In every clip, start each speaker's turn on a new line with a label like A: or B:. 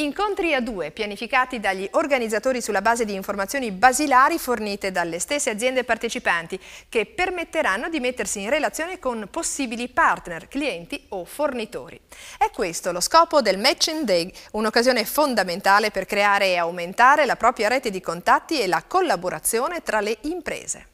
A: Incontri a due pianificati dagli organizzatori sulla base di informazioni basilari fornite dalle stesse aziende partecipanti che permetteranno di mettersi in relazione con possibili partner, clienti o fornitori. È questo lo scopo del Matching Day, un'occasione fondamentale per creare e aumentare la propria rete di contatti e la collaborazione tra le imprese.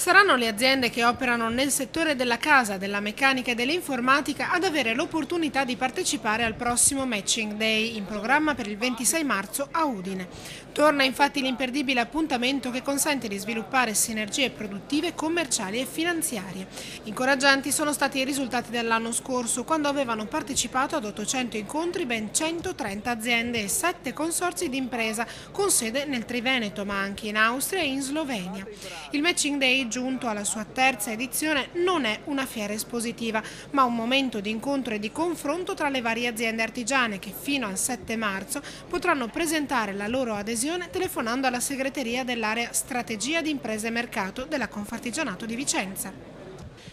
B: Saranno le aziende che operano nel settore della casa, della meccanica e dell'informatica ad avere l'opportunità di partecipare al prossimo Matching Day in programma per il 26 marzo a Udine. Torna infatti l'imperdibile appuntamento che consente di sviluppare sinergie produttive, commerciali e finanziarie. Incoraggianti sono stati i risultati dell'anno scorso quando avevano partecipato ad 800 incontri ben 130 aziende e 7 consorzi d'impresa con sede nel Triveneto ma anche in Austria e in Slovenia. Il Matching Day giunto alla sua terza edizione, non è una fiera espositiva, ma un momento di incontro e di confronto tra le varie aziende artigiane che fino al 7 marzo potranno presentare la loro adesione telefonando alla segreteria dell'area Strategia di Imprese e Mercato della Confartigianato di Vicenza.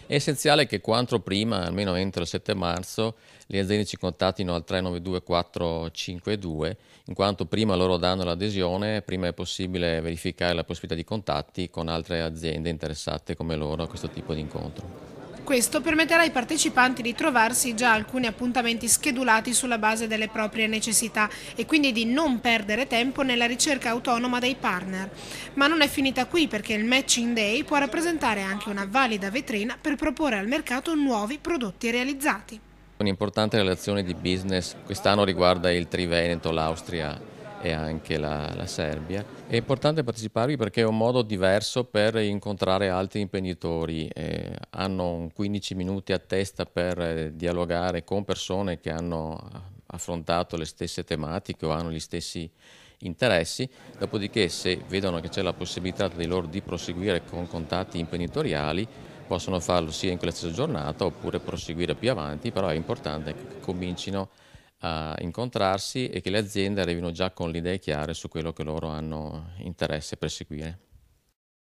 C: È essenziale che quanto prima, almeno entro il 7 marzo, le aziende ci contattino al 392-452, in quanto prima loro danno l'adesione, prima è possibile verificare la possibilità di contatti con altre aziende interessate come loro a questo tipo di incontro.
B: Questo permetterà ai partecipanti di trovarsi già alcuni appuntamenti schedulati sulla base delle proprie necessità e quindi di non perdere tempo nella ricerca autonoma dei partner. Ma non è finita qui perché il Matching Day può rappresentare anche una valida vetrina per proporre al mercato nuovi prodotti realizzati.
C: Un'importante relazione di business quest'anno riguarda il Triveneto, l'Austria e anche la, la Serbia. È importante parteciparvi perché è un modo diverso per incontrare altri imprenditori. Eh, hanno 15 minuti a testa per eh, dialogare con persone che hanno affrontato le stesse tematiche o hanno gli stessi interessi, dopodiché se vedono che c'è la possibilità di loro di proseguire con contatti imprenditoriali possono farlo sia in quella stessa giornata oppure proseguire più avanti, però è importante che comincino a a incontrarsi e che le aziende arrivino già con le idee chiare su quello che loro hanno interesse a perseguire.